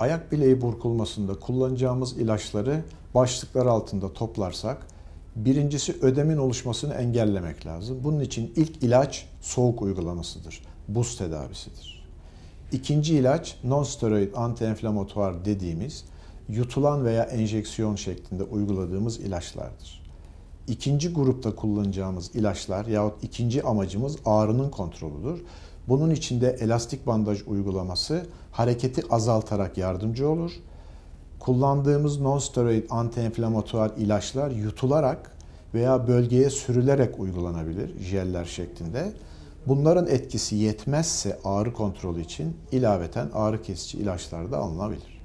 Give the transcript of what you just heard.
ayak bileği burkulmasında kullanacağımız ilaçları başlıklar altında toplarsak birincisi ödemin oluşmasını engellemek lazım. Bunun için ilk ilaç soğuk uygulamasıdır. Buz tedavisidir. İkinci ilaç nonsteroid antienflamatuar dediğimiz yutulan veya enjeksiyon şeklinde uyguladığımız ilaçlardır. İkinci grupta kullanacağımız ilaçlar yahut ikinci amacımız ağrının kontrolüdür. Bunun içinde elastik bandaj uygulaması hareketi azaltarak yardımcı olur. Kullandığımız non-steroid antiinflamatuar ilaçlar yutularak veya bölgeye sürülerek uygulanabilir jeller şeklinde. Bunların etkisi yetmezse ağrı kontrolü için ilaveten ağrı kesici ilaçlar da alınabilir.